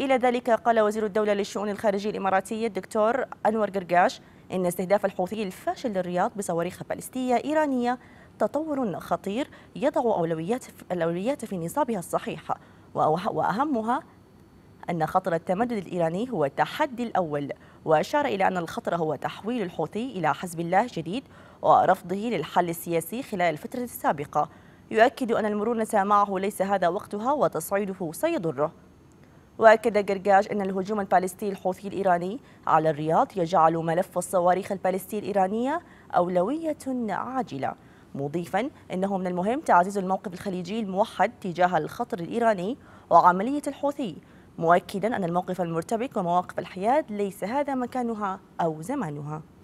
إلى ذلك قال وزير الدولة للشؤون الخارجية الإماراتي الدكتور أنور قرقاش إن استهداف الحوثي الفاشل للرياض بصواريخ باليستية إيرانية تطور خطير يضع أولويات الأولويات في نصابها الصحيح وأهمها أن خطر التمدد الإيراني هو التحدي الأول وأشار إلى أن الخطر هو تحويل الحوثي إلى حزب الله جديد ورفضه للحل السياسي خلال الفترة السابقة يؤكد أن المرونة معه ليس هذا وقتها وتصعيده سيضره وأكد قرقاش أن الهجوم الفلسطيني الحوثي الإيراني على الرياض يجعل ملف الصواريخ الفلسطينية الإيرانية أولوية عاجلة مضيفا أنه من المهم تعزيز الموقف الخليجي الموحد تجاه الخطر الإيراني وعملية الحوثي مؤكدا أن الموقف المرتبك ومواقف الحياد ليس هذا مكانها أو زمانها